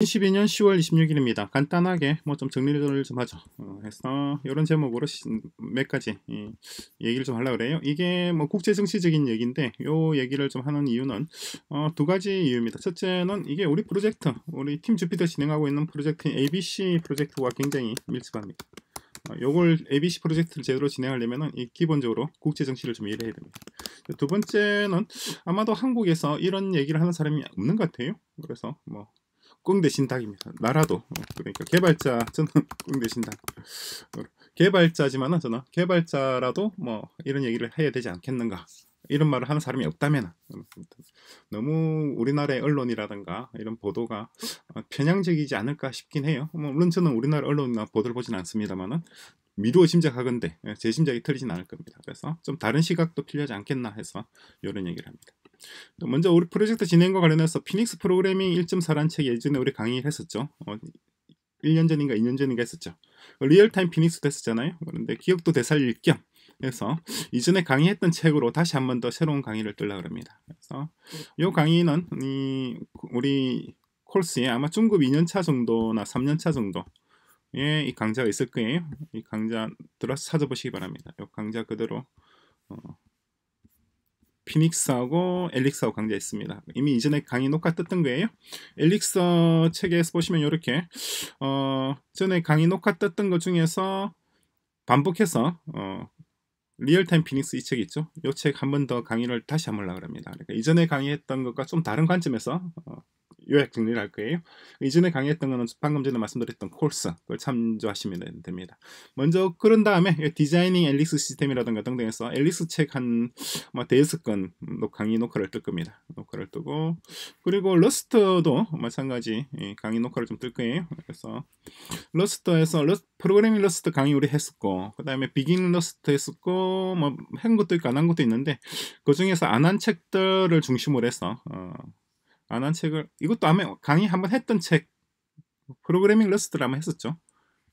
2012년 10월 26일입니다. 간단하게 뭐 좀 정리를 좀 하죠. 어, 해서 이런 제목으로 몇 가지 얘기를 좀 하려고 그래요. 이게 뭐 국제 정치적인 얘기인데 요 얘기를 좀 하는 이유는 어, 두 가지 이유입니다. 첫째는 이게 우리 프로젝트, 우리 팀 주피터 진행하고 있는 프로젝트 인 ABC 프로젝트와 굉장히 밀접합니다. 어, 요걸 ABC 프로젝트를 제대로 진행하려면 이 기본적으로 국제 정치를 좀 이해해야 됩니다. 두 번째는 아마도 한국에서 이런 얘기를 하는 사람이 없는 것 같아요. 그래서 뭐꽁 대신 닭입니다. 나라도 어, 그러니까 개발자 저는 꽁 대신 닭개발자지만 어, 저는 개발자라도 뭐 이런 얘기를 해야 되지 않겠는가 이런 말을 하는 사람이 없다면 너무 우리나라의 언론이라든가 이런 보도가 편향적이지 않을까 싶긴 해요. 뭐 물론 저는 우리나라 언론이나 보도를 보진 않습니다만은 미루어 짐작하건데 예, 제 짐작이 틀리진 않을 겁니다. 그래서 좀 다른 시각도 필요하지 않겠나 해서 이런 얘기를 합니다. 먼저 우리 프로젝트 진행과 관련해서 피닉스 프로그래밍 1.4라는 책 예전에 우리 강의를 했었죠. 어, 1년 전인가 2년 전인가 했었죠. 리얼타임 피닉스 됐었잖아요. 그런데 기억도 되살릴 겸 해서 이전에 강의했던 책으로 다시 한 번 더 새로운 강의를 뜰려고 합니다. 그래서 이 강의는 이 우리 콜스에 아마 중급 2년차 정도나 3년차 정도 에이 강좌가 있을 거예요. 이 강좌 들어서 찾아보시기 바랍니다. 이 강좌 그대로 어, 피닉스하고 엘릭스하고 강좌했습니다. 이미 이전에 강의 녹화 떴던 거예요. 엘릭스 책에서 보시면 이렇게 어, 전에 강의 녹화 떴던 것 중에서 반복해서 어, 리얼타임 피닉스 이 책 있죠. 이 책 한 번 더 강의를 다시 한번 하려고 합니다. 그러니까 이전에 강의했던 것과 좀 다른 관점에서 어, 요약 정리를 할 거예요. 이전에 강의했던 거는 방금 전에 말씀드렸던 콜스 그걸 참조하시면 됩니다. 먼저 그런 다음에 디자이닝 앨리스 시스템이라든가 등등해서 앨리스 책한 아마 뭐, 대여섯 건 강의 녹화를 뜰 겁니다. 녹화를 뜨고 그리고 러스트도 마찬가지 강의 녹화를 좀 뜰 거예요. 그래서 러스트에서 러스, 프로그래밍 러스트 강의 우리 했었고 그 다음에 비긴 러스트 했었고 뭐한 것도 있고 안 한 것도 있는데 그 중에서 안 한 책들을 중심으로 해서 어, 안한 아, 책을 이것도 아마 강의 한번 했던 책 프로그래밍 러스트를 한번 했었죠.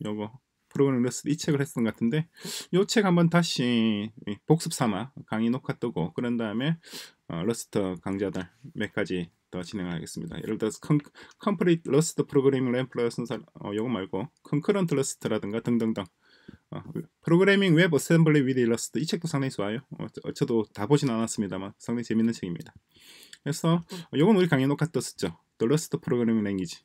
요거 프로그래밍 러스트 이 책을 했던 것 같은데 요 책 한번 다시 복습 삼아 강의 녹화 뜨고 그런 다음에 어, 러스트 강좌들 몇 가지 더 진행하겠습니다. 예를 들어서 컴, 플리트 러스트 프로그래밍 램플러스 어, 요거 말고 컨크런트 러스트라든가 등등등 어, 프로그래밍 웹 어셈블리 위드 러스트 이 책도 상당히 좋아요. 어, 저도 다 보진 않았습니다만 상당히 재밌는 책입니다. 그래서 이건 음. 우리 강의 녹화 떴었죠. 러스트 프로그래밍 랭귀지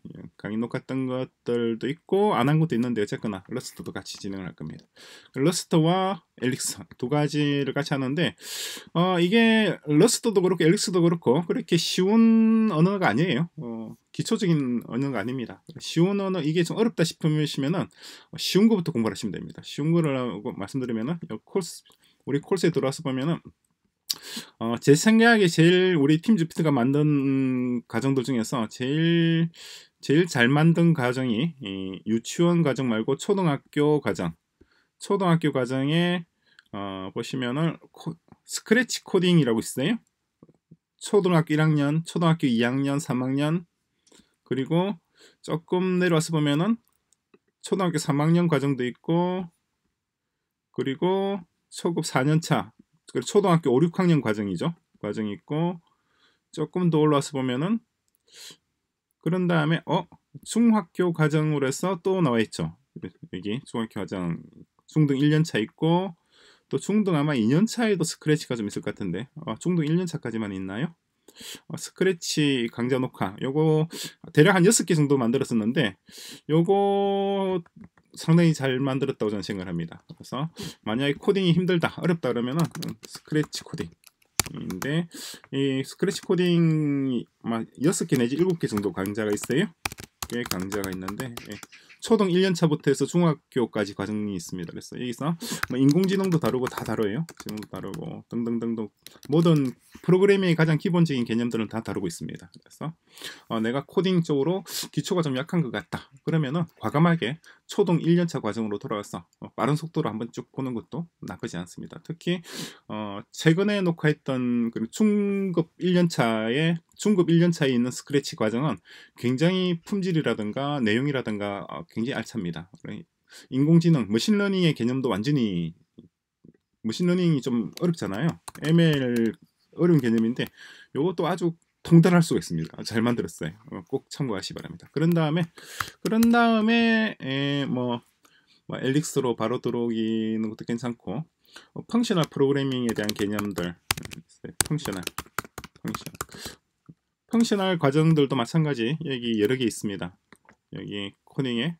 강의 녹았던 것들도 있고 안 한 것도 있는데 어쨌거나 러스트도 같이 진행을 할 겁니다. 러스트와 엘릭스 두 가지를 같이 하는데 어, 이게 러스트도 그렇고 엘릭스도 그렇고 그렇게 쉬운 언어가 아니에요. 어, 기초적인 언어가 아닙니다. 쉬운 언어 이게 좀 어렵다 싶으시면은 쉬운 거부터 공부를 하시면 됩니다. 쉬운 거라고 말씀드리면은 코스 우리 콜스에 들어와서 보면은 어, 제 생각에 제일 우리 팀지피트가 만든 과정들 중에서 제일 제일 잘 만든 과정이이 유치원 과정 말고 초등학교 과정 초등학교 과정에 어, 보시면은 코, 스크래치 코딩이라고 있어요. 초등학교 1학년, 초등학교 2학년, 3학년 그리고 조금 내려와서 보면은 초등학교 3학년 과정도 있고 그리고 초급 4년차 초등학교 5, 6학년 과정이죠. 과정이 있고 조금 더 올라와서 보면은 그런 다음에 어 중학교 과정으로 해서 또 나와 있죠. 여기 중학교 과정 중등 1년차 있고 또 중등 아마 2년차에도 스크래치가 좀 있을 것 같은데 어, 중등 1년차까지만 있나요? 어, 스크래치 강좌 녹화 요거 대략 한 6개 정도 만들었었는데 요거 상당히 잘 만들었다고 저는 생각을 합니다. 그래서 만약에 코딩이 힘들다, 어렵다 그러면은 스크래치 코딩인데 이 스크래치 코딩 이막 6개 내지 7개 정도 강좌가 있어요. 꽤 강좌가 있는데 예. 초등 1년차부터 해서 중학교까지 과정이 있습니다. 그래서 여기서 뭐 인공지능도 다루고 다 다뤄요. 지능도 다루고 등등등등 모든 프로그래밍의 가장 기본적인 개념들은 다 다루고 있습니다. 그래서 어, 내가 코딩 쪽으로 기초가 좀 약한 것 같다. 그러면은 과감하게 초동 1년차 과정으로 돌아가서 어, 빠른 속도로 한번 쭉 보는 것도 나쁘지 않습니다. 특히 어, 최근에 녹화했던 그 중급 1년차에 중급 1년차에 있는 스크래치 과정은 굉장히 품질이라든가 내용이라든가 어, 굉장히 알찹니다. 인공지능, 머신러닝의 개념도 완전히 머신러닝이 좀 어렵잖아요. ML 어려운 개념인데 이것도 아주 통달할 수가 있습니다. 잘 만들었어요. 어, 꼭 참고하시 기 바랍니다. 그런 다음에 그런 다음에 에, 뭐, 뭐 엘릭스로 바로 들어오기는 것도 괜찮고 어, 펑셔널 프로그래밍에 대한 개념들 펑셔널 펑셔널 펑셔널 과정들도 마찬가지 여기 여러 개 있습니다. 여기 코닝에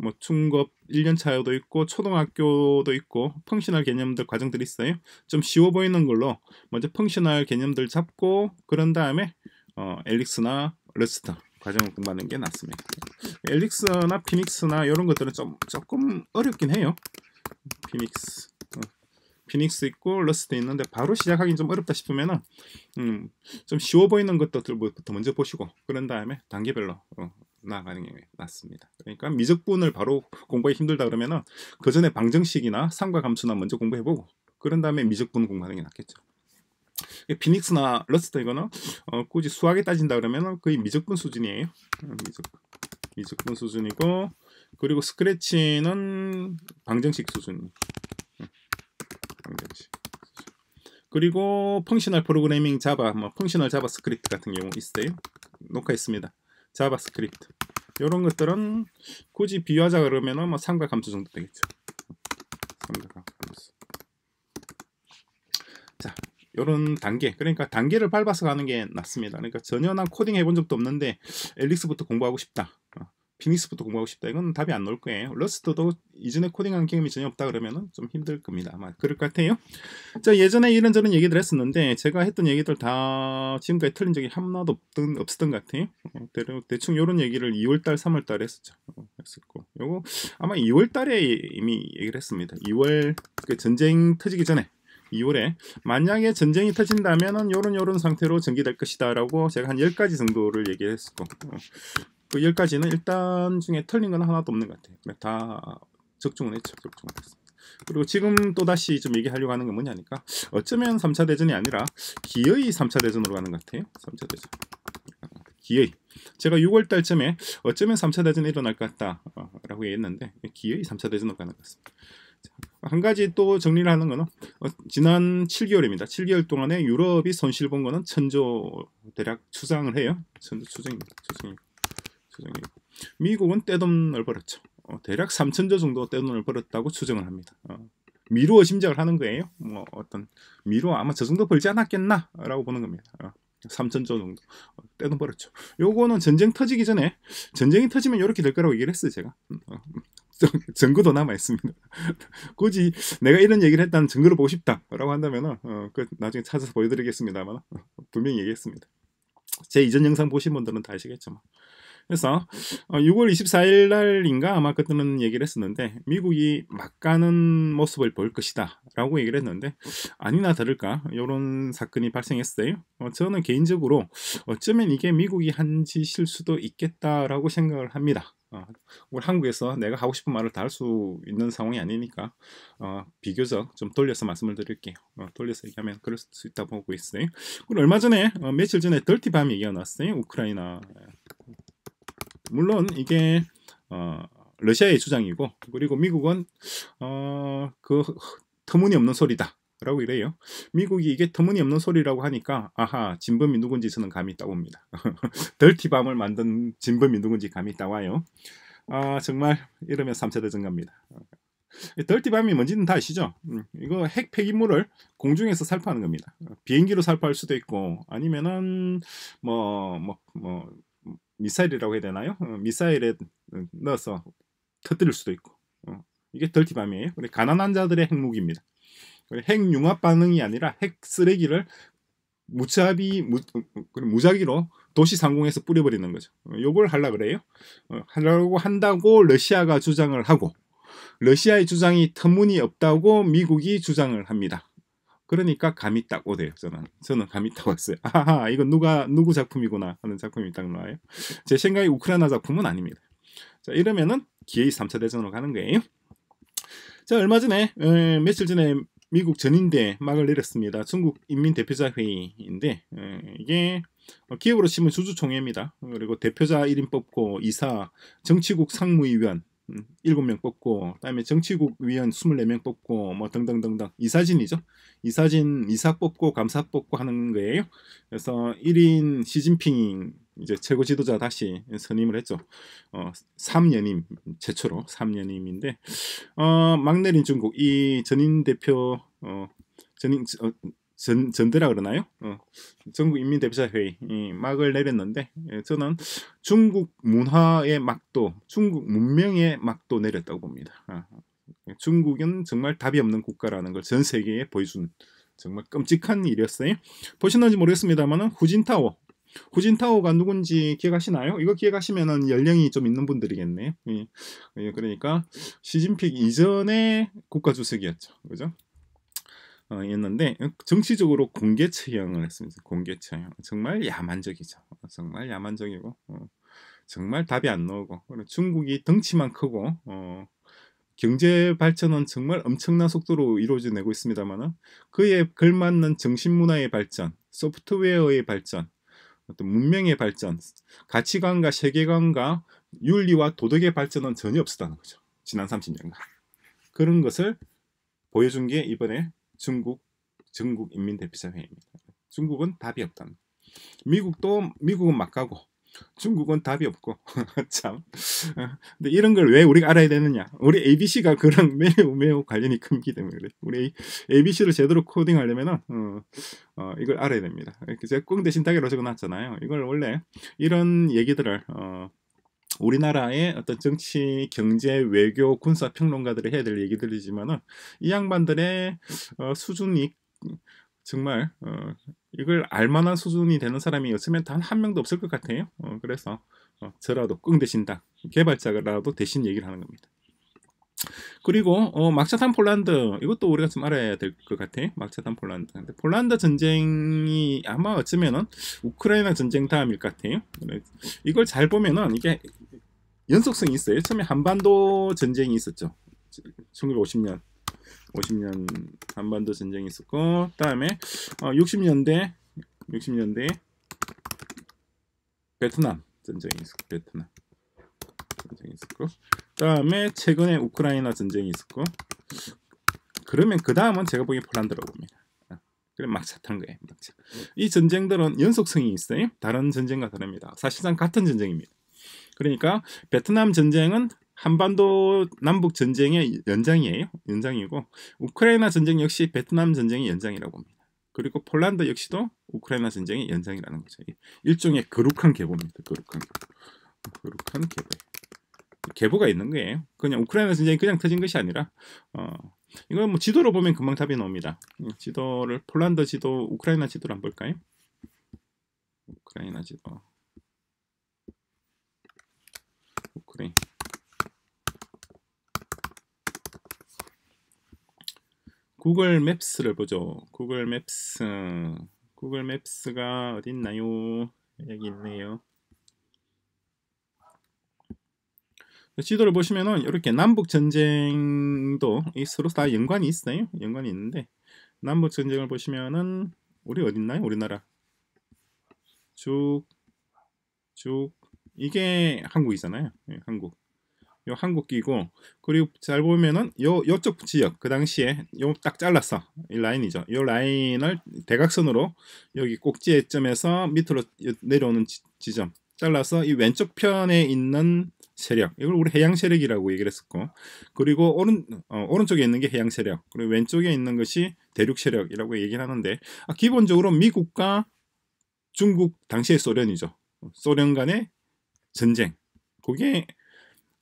뭐 중급 1년 차도 있고 초등학교도 있고 펑셔널 개념들 과정들이 있어요. 좀 쉬워 보이는 걸로 먼저 펑셔널 개념들 잡고 그런 다음에 어, 엘릭스나 레스트 과정을 공부하는 게 낫습니다. 엘릭스나 피닉스나 이런 것들은 좀 조금 어렵긴 해요. 피닉스 어. 피닉스 있고 러스트 있는데 바로 시작하기 는좀 어렵다 싶으면 음, 좀 쉬워 보이는 것들부터 뭐, 먼저 보시고 그런 다음에 단계별로 어, 나가는 게 낫습니다. 그러니까 미적분을 바로 공부하기 힘들다 그러면은 그 전에 방정식이나 상과 감수나 먼저 공부해보고 그런 다음에 미적분 공부하는 게 낫겠죠. 피닉스나 러스터 이거는 어, 굳이 수학에 따진다 그러면은 거의 미적분 수준이에요. 어, 미적분, 미적분 수준이고 그리고 스크래치는 방정식 수준. 방정식. 그리고 펑셔널 프로그래밍 자바, 뭐 펑셔널 자바스크립트 같은 경우 있어요. 녹화했습니다. 자바스크립트. 이런 것들은 굳이 비유하자 그러면은 뭐 삼각 함수 정도 되겠죠. 삼각 함수. 자, 이런 단계 그러니까 단계를 밟아서 가는 게 낫습니다 그러니까 전혀 난 코딩 해본 적도 없는데 엘릭스부터 공부하고 싶다 피닉스부터 공부하고 싶다 이건 답이 안 나올 거예요. 러스트도 이전에 코딩한 경험이 전혀 없다 그러면좀 힘들 겁니다. 아마 그럴 것 같아요. 자 예전에 이런저런 얘기들 했었는데 제가 했던 얘기들 다 지금까지 틀린 적이 하나도 없던 없었던 것 같아요. 어, 대충 이런 얘기를 2월달, 3월달에 했었죠. 어, 했었고 요거 아마 2월달에 이미 얘기를 했습니다. 2월 그 전쟁 터지기 전에 2월에 만약에 전쟁이 터진다면은 요런 요런 상태로 전개될 것이다라고 제가 한 10가지 정도를 얘기했었고 어, 그 10가지는 일단 중에 틀린 건 하나도 없는 것 같아요. 그러니까 다 적중은 했죠. 적중은 했습니다. 그리고 지금 또다시 좀 얘기하려고 하는 게 뭐냐니까 어쩌면 3차 대전이 아니라 기의 3차 대전으로 가는 것 같아요. 3차 대전. 기의. 제가 6월달쯤에 어쩌면 3차 대전이 일어날 것 같다라고 얘기했는데 기의 3차 대전으로 가는 것 같습니다. 한 가지 또 정리를 하는 거는 어, 지난 7개월입니다. 7개월 동안에 유럽이 손실 본 거는 천조 대략 추상을 해요. 천조 추정입니다. 추정입니다. 추정이고 그 미국은 떼돈을 벌었죠. 어, 대략 3천조 정도 떼돈을 벌었다고 추정을 합니다. 어, 미루어 심장을 하는 거예요. 뭐 어떤 미루어 아마 저 정도 벌지 않았겠나라고 보는 겁니다. 어, 3천조 정도 어, 떼돈 벌었죠. 요거는 전쟁 터지기 전에 전쟁이 터지면 이렇게 될 거라고 얘기를 했어요 제가. 음, 어, 증거도 남아 있습니다. 굳이 내가 이런 얘기를 했다는 증거를 보고 싶다라고 한다면은 어, 그 나중에 찾아서 보여드리겠습니다만 어, 분명히 얘기했습니다. 제 이전 영상 보신 분들은 다 아시겠지만 그래서 6월 어, 24일 날인가 아마 그때는 얘기를 했었는데 미국이 막가는 모습을 볼 것이다 라고 얘기를 했는데 아니나 다를까 이런 사건이 발생했어요 어, 저는 개인적으로 어쩌면 이게 미국이 한 짓일 수도 있겠다라고 생각을 합니다 우리 어, 한국에서 내가 하고 싶은 말을 다 할 수 있는 상황이 아니니까 어, 비교적 좀 돌려서 말씀을 드릴게요. 어, 돌려서 얘기하면 그럴 수 있다 고 보고 있어요. 그리고 얼마 전에 어, 며칠 전에 덜티밤 얘기가 나왔어요. 우크라이나 물론 이게 어, 러시아의 주장이고 그리고 미국은 어, 그 터무니없는 소리다. 라고 이래요. 미국이 이게 터무니없는 소리라고 하니까 아하 진범이 누군지 저는 감이 있다고 옵니다 덜티밤을 만든 진범이 누군지 감이 있 따와요. 아 정말 이러면 3세대 증가입니다. 덜티밤이 뭔지는 다 아시죠? 음, 이거 핵 폐기물을 공중에서 살포하는 겁니다. 비행기로 살포할 수도 있고 아니면은 뭐 뭐, 뭐 미사일이라고 해야 되나요? 어, 미사일에 넣어서 터뜨릴 수도 있고 어, 이게 덜티밤이에요. 우리 가난한 자들의 핵무기입니다. 핵융합 반응이 아니라 핵 쓰레기를 무차비 무, 어, 무작위로 도시 상공에서 뿌려버리는 거죠. 어, 요걸 하려 그래요. 어, 하려고 한다고 러시아가 주장을 하고 러시아의 주장이 터무니없다고 미국이 주장을 합니다. 그러니까 감이 딱 오대요. 저는 저는 감이 딱 왔어요. 아하, 이건 누가 누구 작품이구나 하는 작품이 딱 나와요. 제 생각에 우크라이나 작품은 아닙니다. 자, 이러면은 기의 회 3차 대전으로 가는 거예요. 자, 얼마 전에 에, 며칠 전에 미국 전인대 막을 내렸습니다. 중국 인민대표자 회의인데 에, 이게 기업으로 치면 주주총회입니다. 그리고 대표자 1인 뽑고 이사, 정치국 상무위원, 음, 일곱 명 뽑고 그다음에 정치국 위원 스물네 명 뽑고 뭐 등등등등 이사진이죠. 이사진 이사 뽑고 감사 뽑고 하는 거예요. 그래서 일인 시진핑 이제 최고 지도자 다시 선임을 했죠. 어, 3년임 최초로 3년임인데 어, 막내린 중국 이 전임 대표 어, 전임 어, 전, 전대라 그러나요? 어, 전국인민대표자회의 막을 내렸는데 예, 저는 중국 문화의 막도, 중국 문명의 막도 내렸다고 봅니다. 아, 중국은 정말 답이 없는 국가라는 걸 전 세계에 보여준 정말 끔찍한 일이었어요. 보셨는지 모르겠습니다만 후진타오, 후진타오가 누군지 기억하시나요? 이거 기억하시면 연령이 좀 있는 분들이겠네. 예. 예, 그러니까 시진핑 이전의 국가주석이었죠. 그죠? 어, 였는데 정치적으로 공개 처형을 했습니다. 공개 처형 정말 야만적이죠. 어, 정말 야만적이고 어, 정말 답이 안 나오고 중국이 덩치만 크고 어, 경제 발전은 정말 엄청난 속도로 이루어져내고 있습니다만 그에 걸맞는 정신문화의 발전, 소프트웨어의 발전, 어떤 문명의 발전, 가치관과 세계관과 윤리와 도덕의 발전은 전혀 없었다는 거죠. 지난 30년간. 그런 것을 보여준 게 이번에 중국 전국 인민대표자회입니다 중국은 답이 없답니다. 미국도 미국은 막 가고 중국은 답이 없고 참. 근데 이런 걸 왜 우리가 알아야 되느냐? 우리 ABC가 그런 매우 매우 관련이 크기 때문에 그래. 우리 ABC를 제대로 코딩하려면은 어, 어, 이걸 알아야 됩니다. 제가 꽁 대신 타기로 적어놨잖아요. 이걸 원래 이런 얘기들을 어, 우리나라의 어떤 정치, 경제, 외교, 군사 평론가들이 해야 될 얘기들이지만은 이 양반들의 어, 수준이 정말 어, 이걸 알만한 수준이 되는 사람이 요즘엔 단한 명도 없을 것 같아요. 어, 그래서 어, 저라도 끙 대신다 개발자라도 대신 얘기를 하는 겁니다. 그리고 어, 막차탄 폴란드 이것도 우리가 좀 알아야 될 것 같아. 요 막차탄 폴란드. 근데 폴란드 전쟁이 아마 어쩌면은 우크라이나 전쟁 다음일 것 같아요. 네, 이걸 잘 보면은 이게 연속성이 있어요. 처음에 한반도 전쟁이 있었죠. 1950년 50년 한반도 전쟁이 있었고 다음에 어, 60년대 60년대 베트남 전쟁이 있었고 베트남 전쟁이 있었고 다음에 최근에 우크라이나 전쟁이 있었고 그러면 그 다음은 제가 보기엔 폴란드라고 봅니다. 아, 그래 막차 탄 거예요. 막차. 이 전쟁들은 연속성이 있어요. 다른 전쟁과 다릅니다. 사실상 같은 전쟁입니다. 그러니까 베트남 전쟁은 한반도 남북 전쟁의 연장이에요. 연장이고 우크라이나 전쟁 역시 베트남 전쟁의 연장이라고 봅니다. 그리고 폴란드 역시도 우크라이나 전쟁의 연장이라는 거죠. 일종의 거룩한 계보입니다. 거룩한 계보. 거룩한 계보. 계보가 있는 거예요. 그냥 우크라이나 전쟁이 그냥 터진 것이 아니라 어, 이건 뭐 지도로 보면 금방 답이 나옵니다. 지도를 폴란드 지도, 우크라이나 지도를 한번 볼까요? 우크라이나 지도. 그래. 구글 맵스를 보죠. 구글 맵스. 구글 맵스가 어딨나요? 여기 있네요. 지도를 보시면은 이렇게 남북 전쟁도 이 서로 다 연관이 있어요. 연관이 있는데 남북 전쟁을 보시면은 우리 어딨나요? 우리나라 쭉쭉 이게 한국이잖아요. 예, 한국. 요 한국 끼고 그리고 잘 보면은 요 요쪽 지역 그 당시에 요 딱 잘랐어 이 라인이죠 요 라인을 대각선으로 여기 꼭지점에서 밑으로 내려오는 지, 점 잘라서 이 왼쪽 편에 있는 세력 이걸 우리 해양 세력이라고 얘기를 했었고 그리고 오른 어, 오른쪽에 있는 게 해양 세력 그리고 왼쪽에 있는 것이 대륙 세력이라고 얘기를 하는데 아, 기본적으로 미국과 중국 당시의 소련이죠 소련 간의 전쟁. 그게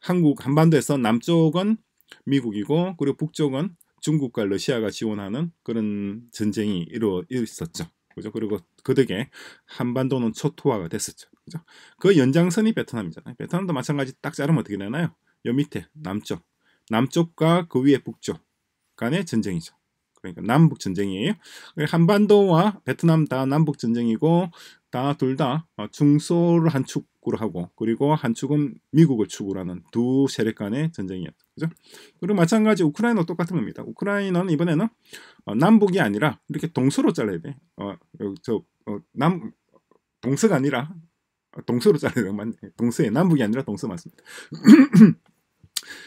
한국 한반도에서 남쪽은 미국이고 그리고 북쪽은 중국과 러시아가 지원하는 그런 전쟁이 이루 있었죠. 그죠? 그리고 그 덕에 한반도는 초토화가 됐었죠. 그죠? 그 연장선이 베트남이잖아요. 베트남도 마찬가지 딱 자르면 어떻게 되나요? 요 밑에 남쪽, 남쪽과 그 위에 북쪽 간의 전쟁이죠. 그러니까 남북 전쟁이에요. 한반도와 베트남 다 남북 전쟁이고 다 둘다 다 어, 중소를 한 축으로 하고 그리고 한 축은 미국을 축으로 하는 두 세력 간의 전쟁이었죠. 그죠? 그리고 마찬가지 우크라이나 똑같은 겁니다. 우크라이나는 이번에는 어, 남북이 아니라 이렇게 동서로 잘라야 돼. 어, 어 저, 어, 동서가 아니라 동서로 잘라야 돼. 동서에 남북이 아니라 동서 맞습니다.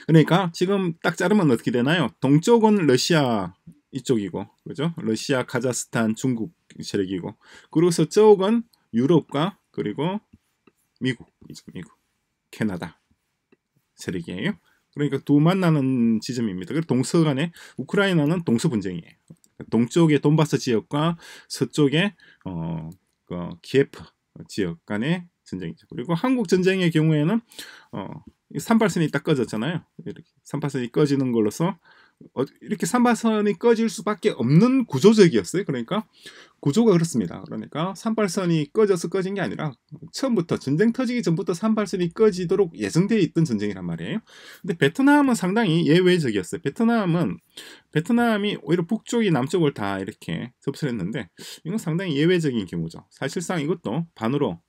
그러니까 지금 딱 자르면 어떻게 되나요? 동쪽은 러시아 이쪽이고 그죠? 러시아, 카자흐스탄, 중국 세력이고 그리고 서쪽은 저 유럽과 그리고 미국, 이죠 미국, 캐나다 세력이에요. 그러니까 두 만나는 지점입니다. 그리고 동서 간에 우크라이나는 동서 분쟁이에요. 동쪽의 돈바스 지역과 서쪽의 어, 그키예프 지역 간의 전쟁이죠. 그리고 한국 전쟁의 경우에는 어, 산발선이딱 꺼졌잖아요. 이렇게 38선이 꺼지는 걸로서 어, 이렇게 산발선이 꺼질 수밖에 없는 구조적이었어요. 그러니까 구조가 그렇습니다. 그러니까 산발선이 꺼져서 꺼진 게 아니라 처음부터 전쟁 터지기 전부터 산발선이 꺼지도록 예정되어 있던 전쟁이란 말이에요. 근데 베트남은 상당히 예외적이었어요. 베트남은 베트남이 오히려 북쪽이 남쪽을 다 이렇게 접수를 했는데 이건 상당히 예외적인 경우죠. 사실상 이것도 반으로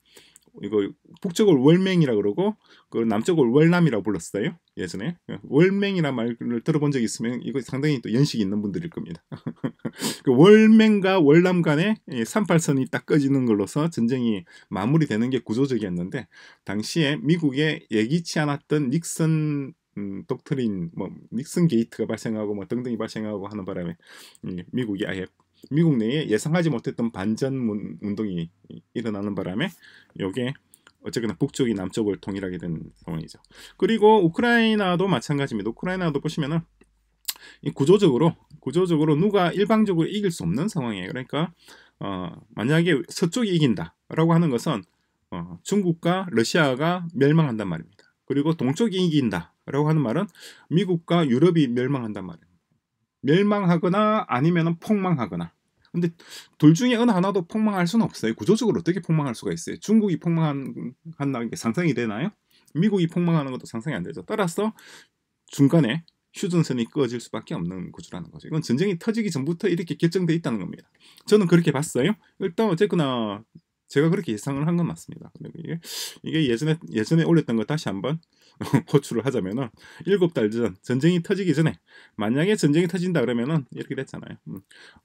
이거 북쪽을 월맹이라 그러고 그 남쪽을 월남이라 고 불렀어요 예전에 월맹이란 말을 들어본 적이 있으면 이거 상당히 또 연식이 있는 분들일 겁니다 그 월맹과 월남 간에 38선이 딱 꺼지는 걸로서 전쟁이 마무리되는 게 구조적이었는데 당시에 미국의 예기치 않았던 닉슨 음, 독트린 뭐 닉슨 게이트가 발생하고 뭐 등등이 발생하고 하는 바람에 미국이 아예 미국 내에 예상하지 못했던 반전 운동이 일어나는 바람에 이게 어쨌거나 북쪽이 남쪽을 통일하게 된 상황이죠. 그리고 우크라이나도 마찬가지입니다. 우크라이나도 보시면은 구조적으로 구조적으로 누가 일방적으로 이길 수 없는 상황이에요. 그러니까 어, 만약에 서쪽이 이긴다라고 하는 것은 어, 중국과 러시아가 멸망한단 말입니다. 그리고 동쪽이 이긴다라고 하는 말은 미국과 유럽이 멸망한단 말이에요. 멸망하거나 아니면은 폭망하거나. 근데 둘 중에 어느 하나도 폭망할 수는 없어요. 구조적으로 어떻게 폭망할 수가 있어요? 중국이 폭망한다는 게 상상이 되나요? 미국이 폭망하는 것도 상상이 안 되죠. 따라서 중간에 휴전선이 꺼질 수밖에 없는 구조라는 거죠. 이건 전쟁이 터지기 전부터 이렇게 결정돼 있다는 겁니다. 저는 그렇게 봤어요. 일단 어쨌거나 제가 그렇게 예상을 한 건 맞습니다. 이게, 이게 예전에 예전에 올렸던 거 다시 한번 호출을 하자면은 일곱 달 전 전쟁이 터지기 전에 만약에 전쟁이 터진다 그러면은 이렇게 됐잖아요. 음.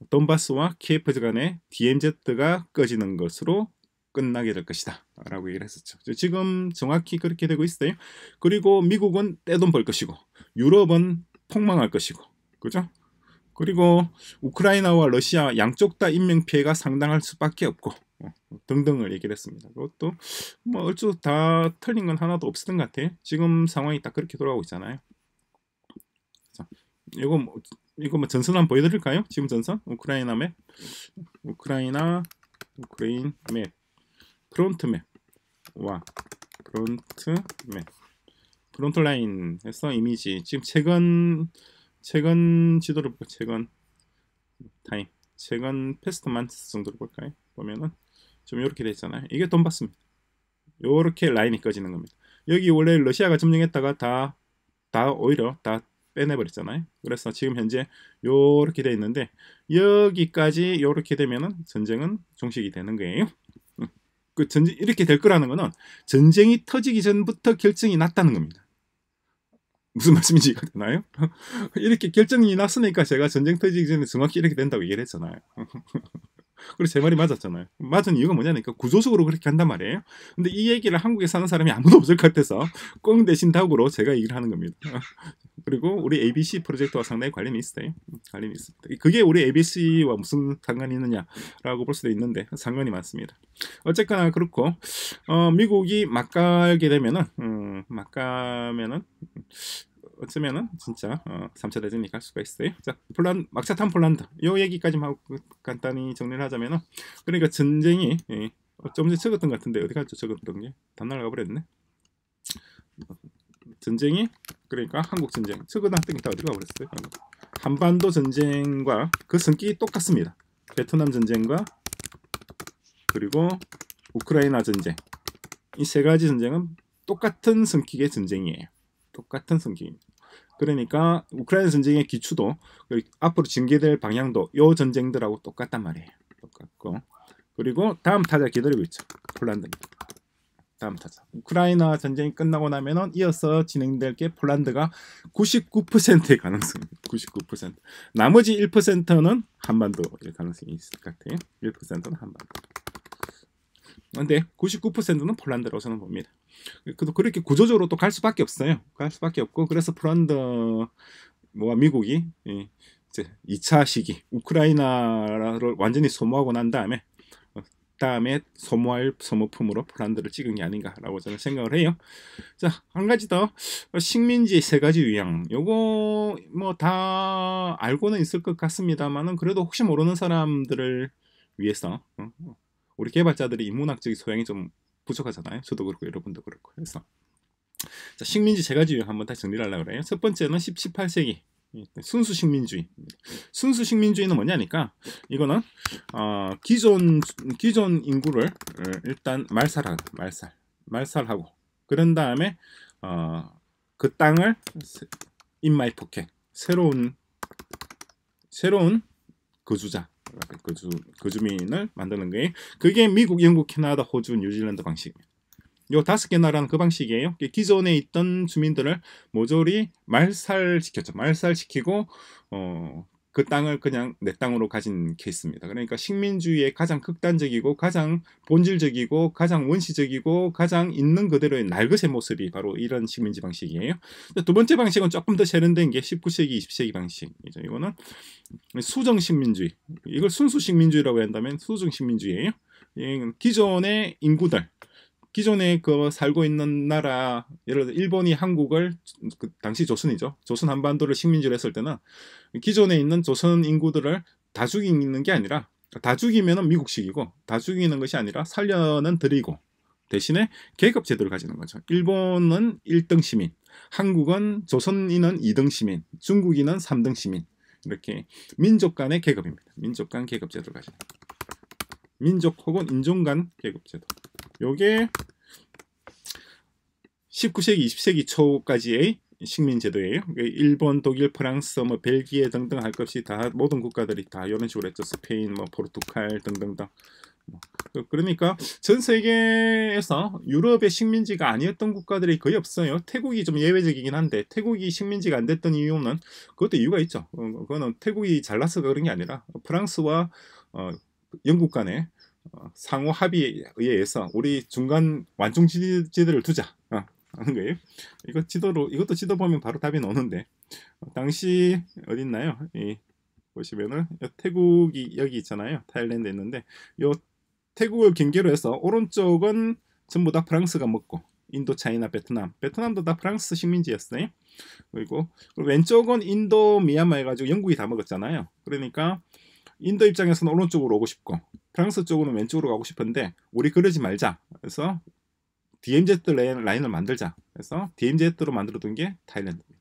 돈바스와 키예프 간의 DMZ가 꺼지는 것으로 끝나게 될 것이다 라고 얘기를 했었죠 지금 정확히 그렇게 되고 있어요 그리고 미국은 떼돈 벌 것이고 유럽은 폭망할 것이고 그죠 그리고 우크라이나와 러시아 양쪽 다 인명피해가 상당할 수밖에 없고 등등을 얘기를 했습니다. 그것도 뭐 얼추 다 틀린 건 하나도 없었던 것 같아. 지금 상황이 딱 그렇게 돌아가고 있잖아요. 자, 이거 뭐, 이거 뭐 전선 한번 보여드릴까요? 지금 전선 우크라이나 맵, 우크라이나 우크레인 맵, 프론트 맵, 와 프론트 맵, 프론트 라인 해서 이미지 지금 최근 최근 지도를 볼까 최근 타임 최근 패스트 만스 정도로 볼까요? 보면은 좀 이렇게 돼 있잖아요. 이게 돈바스입니다. 이렇게 라인이 꺼지는 겁니다. 여기 원래 러시아가 점령했다가 다, 다 오히려 다 빼내버렸잖아요. 그래서 지금 현재 이렇게 돼 있는데 여기까지 이렇게 되면은 전쟁은 종식이 되는 거예요. 그 전쟁 이렇게 될 거라는 거는 전쟁이 터지기 전부터 결정이 났다는 겁니다. 무슨 말씀인지 이해가 되나요? 이렇게 결정이 났으니까 제가 전쟁 터지기 전에 정확히 이렇게 된다고 얘기를 했잖아요. 그리고 제 말이 맞았잖아요. 맞은 이유가 뭐냐니까 구조적으로 그렇게 한단 말이에요. 근데 이 얘기를 한국에 사는 사람이 아무도 없을 것 같아서 꽁 대신 다으로 제가 얘기를 하는 겁니다. 그리고 우리 ABC 프로젝트와 상당히 관련이 있어요. 관련이 있습니다. 그게 우리 ABC와 무슨 상관이 있느냐라고 볼 수도 있는데 상관이 많습니다. 어쨌거나 그렇고 어, 미국이 막 가게 되면은 음, 막 가면은 어쩌면은 진짜 어, 3차 대전이 갈 수가 있어요. 자, 폴란 막차 탄 폴란드 요 얘기까지만 하고 간단히 정리를 하자면은 그러니까 전쟁이 예, 좀 전에 적었던 것 같은데 어디 갔죠 적었던 게? 다 날아가 버렸네. 전쟁이 그러니까 한국 전쟁 적어놨던 게다 어디가 버렸어요? 한반도 전쟁과 그 성격이 똑같습니다. 베트남 전쟁과 그리고 우크라이나 전쟁 이 세 가지 전쟁은 똑같은 성격의 전쟁이에요. 똑같은 성격입니다. 그러니까 우크라이나 전쟁의 기초도 앞으로 전개될 방향도 요 전쟁들하고 똑같단 말이에요. 똑같고 그리고 다음 타자 기다리고 있죠. 폴란드입니다. 다음 타자. 우크라이나 전쟁이 끝나고 나면은 이어서 진행될 게 폴란드가 99%의 가능성입니다. 99%. 나머지 1%는 한반도일 가능성이 있을 것 같아요. 1%는 한반도. 근데 99%는 폴란드라고 저는 봅니다. 그래도 그렇게 구조적으로 또 갈 수밖에 없어요. 갈 수밖에 없고 그래서 폴란드 뭐가 미국이 예, 이제 2차 시기 우크라이나를 완전히 소모하고 난 다음에 어, 다음에 소모할 소모품으로 폴란드를 찍은 게 아닌가라고 저는 생각을 해요. 자, 한 가지 더 식민지 세 가지 유형. 요거 뭐 다 알고는 있을 것 같습니다만은 그래도 혹시 모르는 사람들을 위해서 어, 어, 우리 개발자들이 인문학적인 소양이 좀 부족하잖아요. 저도 그렇고 여러분도 그렇고 해서 자, 식민지 제가지유 한번 다시 정리 하려고 그래요. 첫 번째는 18세기 순수 식민주의 순수 식민주의는 뭐냐니까 이거는 어, 기존 기존 인구를 일단 말살하 말살 말살하고 그런 다음에 어, 그 땅을 인마이 포켓 새로운 새로운 거주자 거주, 거주민을 만드는 거예요. 그게 미국, 영국, 캐나다, 호주, 뉴질랜드 방식이에요. 요 다섯 개 나라는 그 방식이에요. 기존에 있던 주민들을 모조리 말살시켰죠. 말살시키고 어, 그 땅을 그냥 내 땅으로 가진 케이스입니다. 그러니까 식민주의의 가장 극단적이고 가장 본질적이고 가장 원시적이고 가장 있는 그대로의 낡은의 모습이 바로 이런 식민지 방식이에요. 두 번째 방식은 조금 더 세련된 게 19세기, 20세기 방식이죠. 이거는 수정 식민주의. 이걸 순수 식민주의라고 한다면 수정 식민주의예요. 예, 기존의 인구들 기존에 그 살고 있는 나라 예를 들어 일본이 한국을 그 당시 조선이죠 조선 한반도를 식민지로 했을 때는 기존에 있는 조선 인구들을 다 죽이는 게 아니라 다죽이면 미국식이고 다 죽이는 것이 아니라 살려는 드리고 대신에 계급 제도를 가지는 거죠. 일본은 1등 시민, 한국은 조선인은 2등 시민, 중국인은 3등 시민 이렇게 민족 간의 계급입니다. 민족 간 계급 제도를 가지는 민족 혹은 인종 간 계급 제도. 요게 19세기, 20세기 초까지의 식민 제도예요. 일본, 독일, 프랑스, 뭐 벨기에 등등 할 것이 다 모든 국가들이 다 이런 식으로 했죠. 스페인, 뭐 포르투갈 등등등. 뭐 그러니까 전 세계에서 유럽의 식민지가 아니었던 국가들이 거의 없어요. 태국이 좀 예외적이긴 한데 태국이 식민지가 안 됐던 이유는 그것도 이유가 있죠. 어, 그거는 태국이 잘나서 그런 게 아니라 프랑스와 어, 영국 간에 어, 상호 합의에 의해서 우리 중간 완충 지대를 두자 어, 하는 거예요. 이거 지도로 이것도 지도 보면 바로 답이 나오는데 어, 당시 어딨나요? 이 보시면은 태국이 여기 있잖아요. 타일랜드 있는데 요 태국을 경계로 해서 오른쪽은 전부 다 프랑스가 먹고 인도, 차이나, 베트남. 베트남도 다 프랑스 식민지였어요. 그리고 왼쪽은 인도, 미얀마 해가지고 영국이 다 먹었잖아요. 그러니까 인도 입장에서는 오른쪽으로 오고 싶고 프랑스 쪽으로 왼쪽으로 가고 싶은데 우리 그러지 말자. 그래서 DMZ 라인, 을 만들자. 그래서 DMZ로 만들어둔게 타일랜드입니다.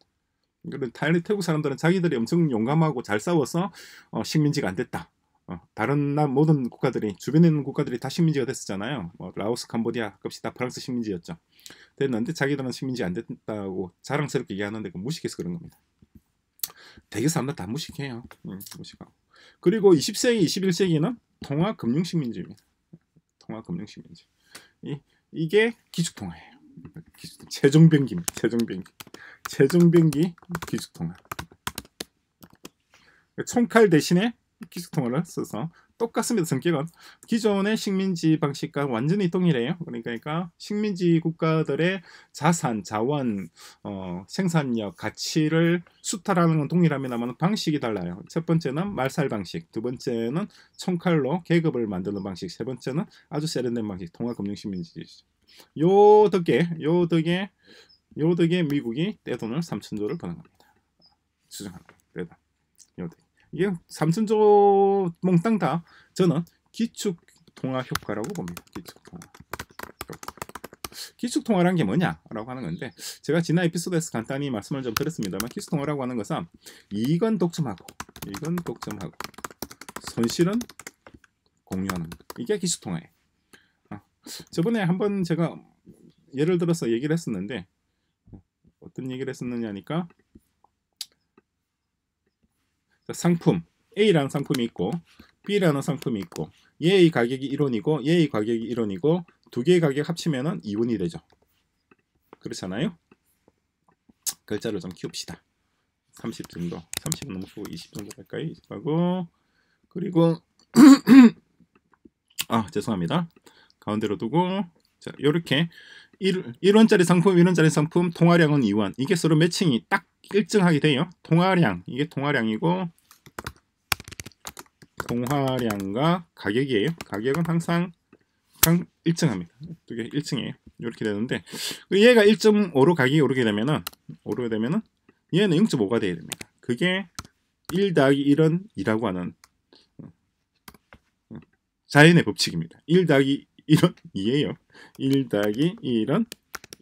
타일랜드 태국 사람들은 자기들이 엄청 용감하고 잘 싸워서 어, 식민지가 안 됐다. 어, 다른 나 모든 국가들이 주변에 있는 국가들이 다 식민지가 됐었잖아요. 뭐, 라오스, 캄보디아 값이 다 프랑스 식민지였죠. 됐는데 자기들은 식민지 안 됐다고 자랑스럽게 얘기하는데 그 무식해서 그런 겁니다. 대개 사람들 다 무식해요. 응, 무식하고. 그리고 20세기, 21세기는 통화 금융 식민지입니다. 통합 금융 식민지. 이 이게 기축통화예요. 재정뱅기, 재정뱅기, 재정뱅기 기축통화. 총칼 대신에 기축통화를 써서 똑같습니다. 성격은 기존의 식민지 방식과 완전히 동일해요. 그러니까 식민지 국가들의 자산, 자원, 어, 생산력, 가치를 수탈하는 건 동일합니다만 방식이 달라요. 첫 번째는 말살 방식, 두 번째는 총칼로 계급을 만드는 방식, 세 번째는 아주 세련된 방식, 통합금융식민지죠. 요 덕에 요 덕에 요 덕에 미국이 떼돈을 3천조를 버는 겁니다. 추정합니다. 이게 삼천조 몽땅 다 저는 기축 통화 효과라고 봅니다. 기축 통화. 기축 통화란 게 뭐냐라고 하는 건데 제가 지난 에피소드에서 간단히 말씀을 좀 드렸습니다만 기축 통화라고 하는 것은 이건 독점하고 이건 독점하고 손실은 공유하는 것. 이게 기축 통화예요. 아, 저번에 한번 제가 예를 들어서 얘기를 했었는데 어떤 얘기를 했었느냐니까 그러니까 상품 A라는 상품이 있고 B라는 상품이 있고 얘의 가격이 1원이고 얘의 가격이 1원이고 두 개의 가격 합치면 2원이 되죠. 그렇잖아요. 글자를 좀 키웁시다. 30 정도. 30 너무 크고 20 정도 갈까요? 20 하고 그리고 아 죄송합니다. 가운데로 두고 자 이렇게 1, 1원짜리 상품 1원짜리 상품 통화량은 2원 이게 서로 매칭이 딱 일정하게 돼요. 통화량 이게 통화량이고 동화량과 가격이에요. 가격은 항상 1층합니다. 두개 1층이에요. 이렇게 되는데 그 얘가 1.5로 가격이 오르게 되면은 오르게 되면은 얘는 0.5가 돼야 됩니다. 그게 1 더하기 1은 2라고 하는 어, 어, 자연의 법칙입니다. 1 더하기 1은 2예요. 1 더하기 1은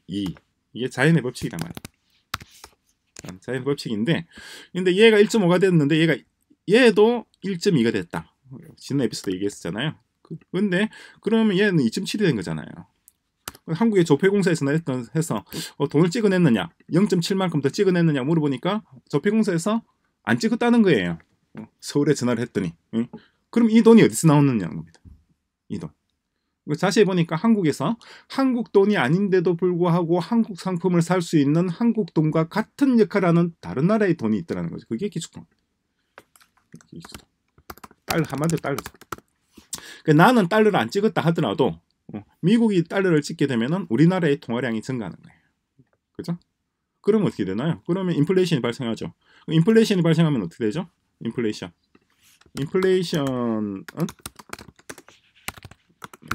2. 이게 자연의 법칙이란 말이에요. 자연의 법칙인데 근데 얘가 1.5가 됐는데 얘가 얘도 1.2가 됐다. 지난 에피소드 얘기했었잖아요. 그, 근데 그러면 얘는 2.7이 된 거잖아요. 한국의 조폐공사에서나 했던 해서 어, 돈을 찍어냈느냐 0.7만큼 더 찍어냈느냐 물어보니까 조폐공사에서 안 찍었다는 거예요. 어, 서울에 전화를 했더니 응? 그럼 이 돈이 어디서 나오느냐는 겁니다. 이 돈. 자세히 보니까 한국에서 한국 돈이 아닌데도 불구하고 한국 상품을 살 수 있는 한국 돈과 같은 역할하는 다른 나라의 돈이 있더라는 거죠. 그게 기축통 달러 한반도 달러죠. 그러니까 나는 달러를 안 찍었다 하더라도 어, 미국이 달러를 찍게 되면 우리나라의 통화량이 증가하는 거예요. 그죠? 그럼 어떻게 되나요? 그러면 인플레이션이 발생하죠. 인플레이션이 발생하면 어떻게 되죠? 인플레이션. 인플레이션은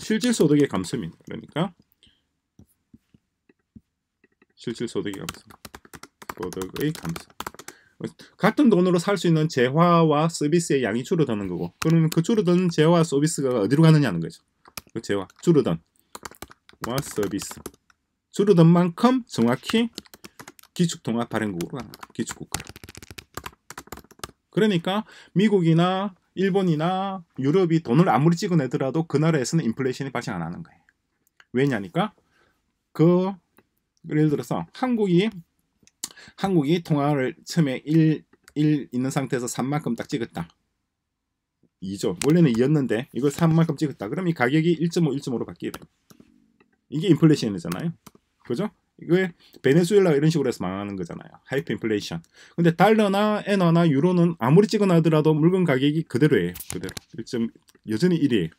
실질 소득의 감소입니다. 그러니까 실질 소득의 감소. 소득의 감소. 같은 돈으로 살 수 있는 재화와 서비스의 양이 줄어드는 거고 그러면 그 줄어드는 재화와 서비스가 어디로 가느냐는 거죠. 그 재화 줄어든와 서비스 줄어든 만큼 정확히 기축통합 발행국으로 가는 거예요. 기축국가 그러니까 미국이나 일본이나 유럽이 돈을 아무리 찍어내더라도 그 나라에서는 인플레이션이 발생 안 하는 거예요. 왜냐니까 그 예를 들어서 한국이 한국이 통화를 처음에 1, 1 있는 상태에서 3만큼 딱 찍었다. 2죠. 원래는 2였는데 이걸 3만큼 찍었다. 그럼 이 가격이 1.5, 1.5로 바뀌게 돼요. 이게 인플레이션이잖아요. 그죠? 이게 베네수엘라 이런 식으로 해서 망하는 거잖아요. 하이퍼 인플레이션. 근데 달러나 엔화나 유로는 아무리 찍어놔더라도 물건 가격이 그대로예요. 그대로. 1점, 여전히 1이에요.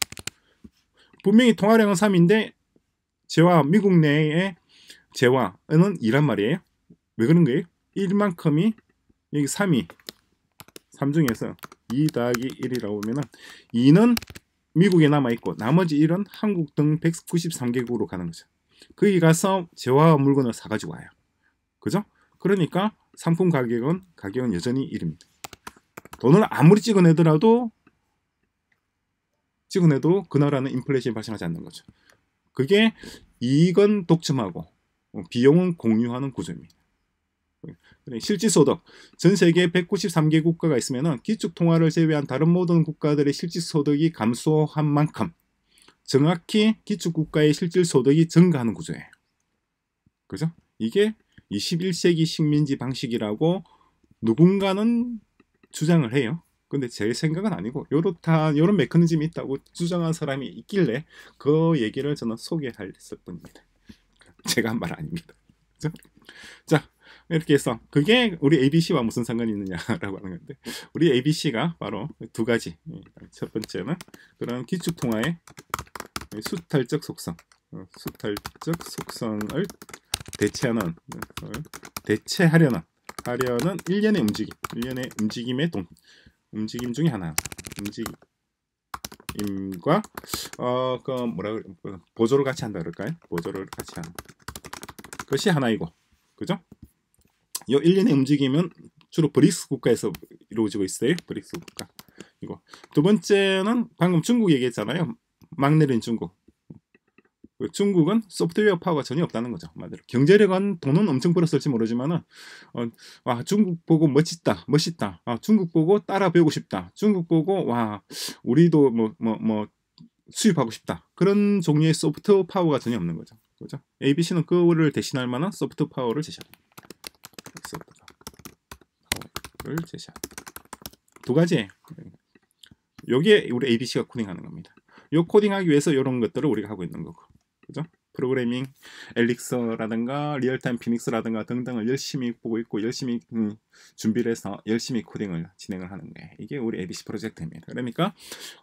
분명히 통화량은 3인데 재화 미국 내에 재화는 2란 말이에요. 왜 그런 거예요? 1만큼이 여기 3이 3 중에서 2 더하기 1이라고 보면 2는 미국에 남아있고 나머지 1은 한국 등 193개국으로 가는 거죠. 거기 가서 재화 물건을 사가지고 와요. 그죠? 그러니까 상품 가격은 가격은 여전히 1입니다. 돈을 아무리 찍어내더라도 찍어내도 그 나라는 인플레이션이 발생하지 않는 거죠. 그게 이익은 독점하고 비용은 공유하는 구조입니다. 실질소득 전 세계 193개 국가가 있으면 기축통화를 제외한 다른 모든 국가들의 실질소득이 감소한 만큼 정확히 기축국가의 실질소득이 증가하는 구조예요. 그죠? 이게 21세기 식민지 방식이라고 누군가는 주장을 해요. 근데 제 생각은 아니고 요렇다 요런 메커니즘이 있다고 주장한 사람이 있길래 그 얘기를 저는 소개할 뿐입니다. 제가 한 말 아닙니다. 그죠? 자, 이렇게 해서 그게 우리 ABC와 무슨 상관이 있느냐라고 하는 건데 우리 ABC가 바로 두 가지 예, 첫 번째는 그런 기축 통화의 수탈적 속성 어, 수탈적 속성을 대체하는 어, 대체하려는 하려는 일련의 움직임 일련의 움직임의 동 움직임 중에 하나 움직임과 어 그 뭐라 그래 보조를 같이 한다 그럴까요 보조를 같이 하는 것이 하나이고 그죠 이 일련의 움직임은 주로 브릭스 국가에서 이루어지고 있어요. 브릭스 국가. 이거. 두 번째는 방금 중국 얘기했잖아요. 막내린 중국. 그 중국은 소프트웨어 파워가 전혀 없다는 거죠. 말대로 경제력은 돈은 엄청 벌었을지 모르지만은 어, 와 중국 보고 멋있다, 멋있다. 아, 중국 보고 따라 배우고 싶다. 중국 보고 와 우리도 뭐 뭐, 뭐 수입하고 싶다. 그런 종류의 소프트 파워가 전혀 없는 거죠. 그죠? ABC는 그거를 대신할 만한 소프트 파워를 제시합니다. 값을 제시합니다두 가지. 여기에 우리 ABC가 코딩하는 겁니다. 요 코딩하기 위해서 이런 것들을 우리가 하고 있는 거고. 그죠? 프로그래밍 엘릭서라든가 리얼타임 피닉스라든가 등등을 열심히 보고 있고 열심히 음, 준비를 해서 열심히 코딩을 진행을 하는 게 이게 우리 ABC 프로젝트입니다. 그러니까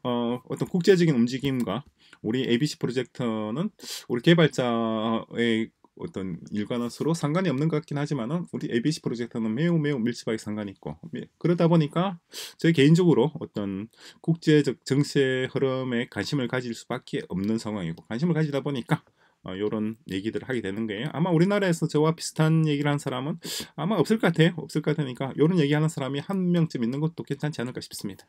어, 떤 국제적인 움직임과 우리 ABC 프로젝트는 우리 개발자의 어떤 일관어수로 상관이 없는 것 같긴 하지만은 우리 ABC 프로젝트는 매우 매우 밀집하게 상관이 있고 예, 그러다 보니까 저 개인적으로 어떤 국제적 정세 흐름에 관심을 가질 수밖에 없는 상황이고 관심을 가지다 보니까 어, 요런 얘기들을 하게 되는 거예요. 아마 우리나라에서 저와 비슷한 얘기를 한 사람은 아마 없을 것 같아요. 없을 것 같으니까 요런 얘기하는 사람이 한 명쯤 있는 것도 괜찮지 않을까 싶습니다.